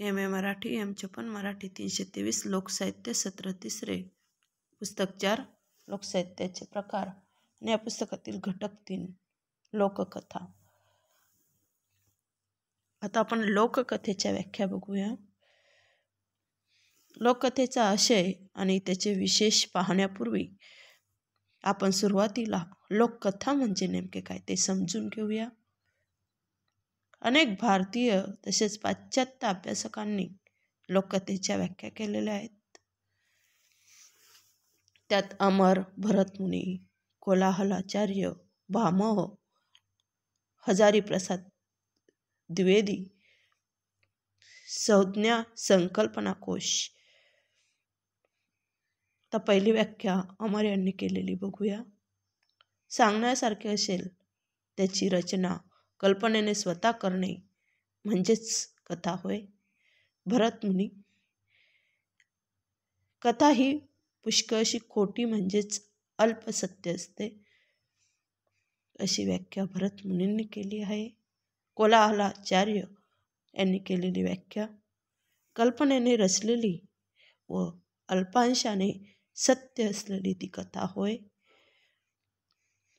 M A Marathi M छप्पन मराठी तीनशे तेवीस लोकसाहित्य सत्र तिसरे पुस्तक चार लोकसाहित्याचे प्रकार आणि या पुस्तकातील घटक तीन लोककथा आता आपण लोककथेच्या व्याख्या बघूया लोककथेचा आशय आणि त्याचे विशेष पाहण्यापूर्वी आपण सुरुवातीला लोककथा म्हणजे नेमके काय ते समजून घेऊया अनेक भारतीय तसेच पाश्चात्य अभ्यासकांनी लोककथेच्या व्याख्या केलेल्या आहेत त्यात अमर भरतमुनी कोलाहलाचार्य भामह हजारी प्रसाद द्विवेदी संज्ञा संकल्पना कोश तर पहिली व्याख्या अमर यांनी केलेली बघूया सांगण्यासारखे असेल त्याची रचना कल्पनेने स्वतः करणे म्हणजेच कथा होय भरत मुनी कथा ही पुष्कळशी खोटी म्हणजेच अल्पसत्य असते अशी व्याख्या भरत मुनींनी केली आहे कोलाहलाचार्य यांनी केलेली व्याख्या कल्पनेने रचलेली व अल्पांशाने सत्य असलेली ती कथा होय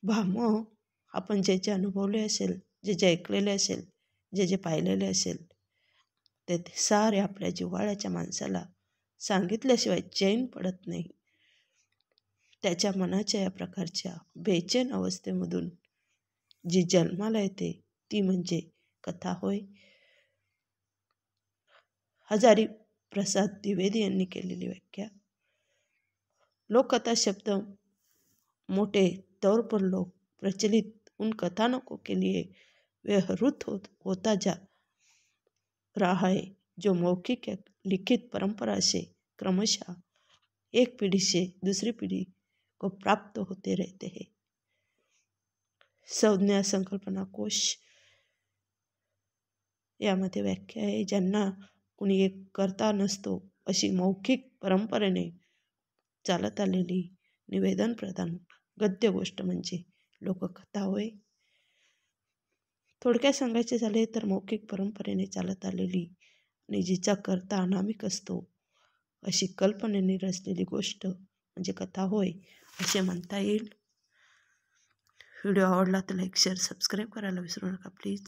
भामो आपण ज्याचे अनुभवले असेल जे जे ऐकलेले असेल जे जे पाहिलेले असेल ते सारे आपल्या जिव्हाळ्याच्या माणसाला सांगितल्याशिवाय चैन पडत नाही त्याच्या मनाच्या या प्रकारच्या बेचैन अवस्थेमधून जी जन्माला येते ती म्हणजे कथा होय हजारी प्रसाद द्विवेदी यांनी केलेली व्याख्या लोककथा शब्द मोठे तौर पर लोक प्रचलित उन कथानको को के लिए व्यवहृत हो, होता जा रहा है जो मौखिक लिखित परंपरा से क्रमशः एक पीढ़ी से दूसरी पीढ़ी को प्राप्त होते रहते हैं संज्ञा संकल्पना कोश यामध्ये व्याख्या आहे ज्यांना कुणी एक करता नसतो अशी मौखिक परंपरेने चालत आलेली निवेदन प्रदान गद्य गोष्ट म्हणजे लोककथा होय थोडक्यात सांगायचे झाले तर मौखिक परंपरेने चालत आलेली आणि जिचा करता अनामिक असतो अशी कल्पनेने रचलेली गोष्ट म्हणजे कथा होय असे म्हणता येईल व्हिडिओ आवडला तर लाईक शेअर सबस्क्राईब करायला विसरू नका प्लीज